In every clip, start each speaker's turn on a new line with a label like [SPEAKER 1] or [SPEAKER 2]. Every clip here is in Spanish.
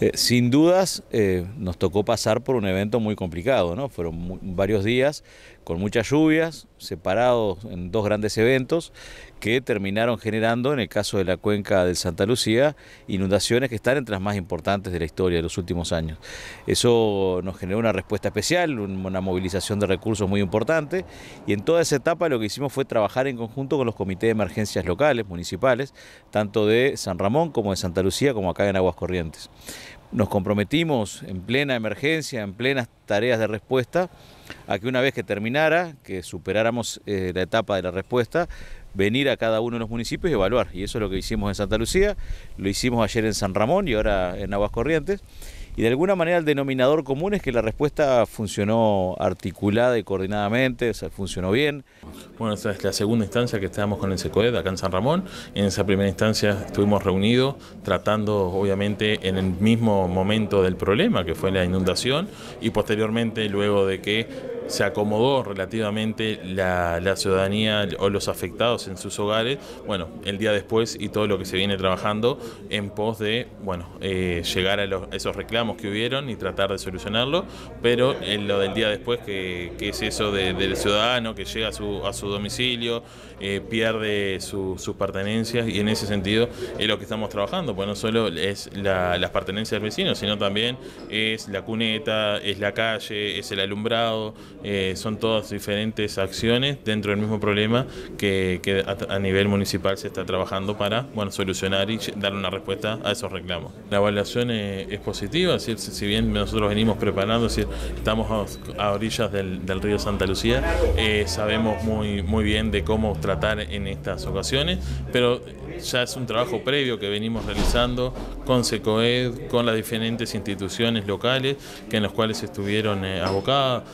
[SPEAKER 1] Eh, sin dudas, eh, nos tocó pasar por un evento muy complicado, ¿no? Fueron varios días con muchas lluvias, separados en dos grandes eventos que terminaron generando, en el caso de la cuenca de Santa Lucía, inundaciones que están entre las más importantes de la historia de los últimos años. Eso nos generó una respuesta especial, una movilización de recursos muy importante y en toda esa etapa lo que hicimos fue trabajar en conjunto con los comités de emergencias locales, municipales, tanto de San Ramón como de Santa Lucía como acá en Aguas Corrientes nos comprometimos en plena emergencia, en plenas tareas de respuesta, a que una vez que terminara, que superáramos eh, la etapa de la respuesta, venir a cada uno de los municipios y evaluar. Y eso es lo que hicimos en Santa Lucía, lo hicimos ayer en San Ramón y ahora en Aguas Corrientes. Y de alguna manera el denominador común es que la respuesta funcionó articulada y coordinadamente, o sea, funcionó bien. Bueno, esta es la segunda instancia que estábamos con el SECOED acá
[SPEAKER 2] en San Ramón. En esa primera instancia estuvimos reunidos tratando, obviamente, en el mismo momento del problema, que fue la inundación, y posteriormente, luego de que se acomodó relativamente la, ciudadanía o los afectados en sus hogares, bueno, el día después y todo lo que se viene trabajando en pos de, bueno, eh, llegar a, los, esos reclamos que hubieron y tratar de solucionarlo, pero en eh, lo del día después, que, es eso del ciudadano que llega a su, a su domicilio, eh, pierde su, sus pertenencias y en ese sentido es lo que estamos trabajando, pues no solo es la, las pertenencias del vecino, sino también es la cuneta, es la calle, es el alumbrado, eh, son todas diferentes acciones dentro del mismo problema que, a, nivel municipal se está trabajando para bueno, solucionar y dar una respuesta a esos reclamos. La evaluación eh, es, positiva, si bien nosotros venimos preparando, estamos a, orillas del, río Santa Lucía, eh, sabemos muy, muy bien de cómo tratar en estas ocasiones, pero ya es un trabajo previo que venimos realizando con SECOED, con las diferentes instituciones locales que en las cuales estuvieron abocadas.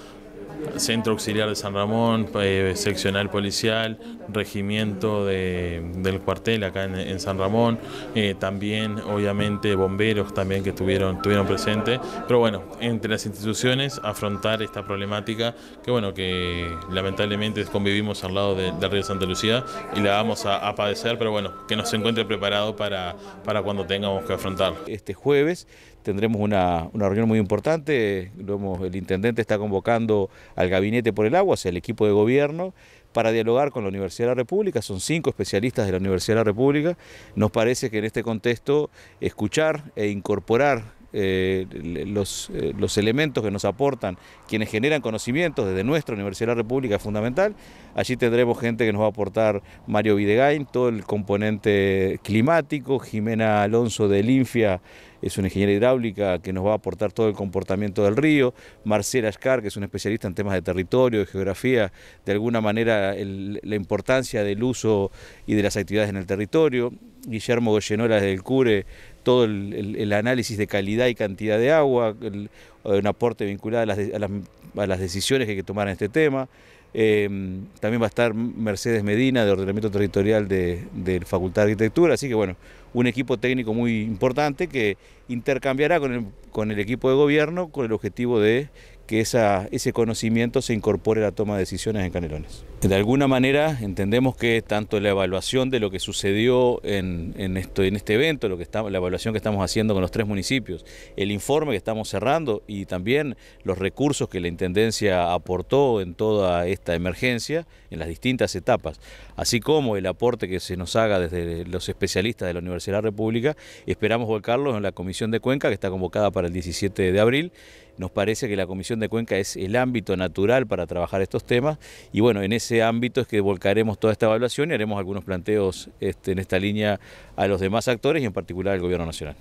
[SPEAKER 2] Centro Auxiliar de San Ramón, eh, seccional policial, regimiento del cuartel acá en, San Ramón, eh, también obviamente bomberos también que estuvieron, tuvieron presentes, pero bueno, entre las instituciones afrontar esta problemática que bueno, que lamentablemente convivimos al lado del de Río Santa Lucía y la vamos a, padecer, pero bueno, que nos encuentre preparado para, para cuando tengamos que afrontar.
[SPEAKER 1] Este jueves tendremos una, reunión muy importante, lo el intendente está convocando al Gabinete por el Agua, hacia el equipo de gobierno, para dialogar con la Universidad de la República. Son cinco especialistas de la Universidad de la República. Nos parece que en este contexto escuchar e incorporar eh, eh, los, elementos que nos aportan quienes generan conocimientos desde nuestra Universidad de la República es fundamental. Allí tendremos gente que nos va a aportar Mario Videgain, todo el componente climático, Jimena Alonso de Linfia es una ingeniera hidráulica que nos va a aportar todo el comportamiento del río, Marcela Ascar, que es una especialista en temas de territorio, de geografía, de alguna manera la importancia del uso y de las actividades en el territorio, Guillermo Goyenola del CURE, todo el, análisis de calidad y cantidad de agua, eh, un aporte vinculado a las, decisiones que hay que tomar en este tema. Em, también va a estar Mercedes Medina de Ordenamiento Territorial de, de Facultad de Arquitectura, así que bueno, un equipo técnico muy importante que intercambiará con el equipo de gobierno con el objetivo de que ese conocimiento se incorpore a la toma de decisiones en Canelones. De alguna manera entendemos que tanto la evaluación de lo que sucedió en, esto, en este evento, lo que la evaluación que estamos haciendo con los tres municipios, el informe que estamos cerrando y también los recursos que la Intendencia aportó en toda esta emergencia, en las distintas etapas, así como el aporte que se nos haga desde los especialistas de la Universidad República, esperamos volcarlo en la Comisión de Cuenca que está convocada para el 17 de abril nos parece que la Comisión de Cuenca es el ámbito natural para trabajar estos temas y bueno, en ese ámbito es que volcaremos toda esta evaluación y haremos algunos planteos este, en esta línea a los demás actores y en particular al Gobierno Nacional.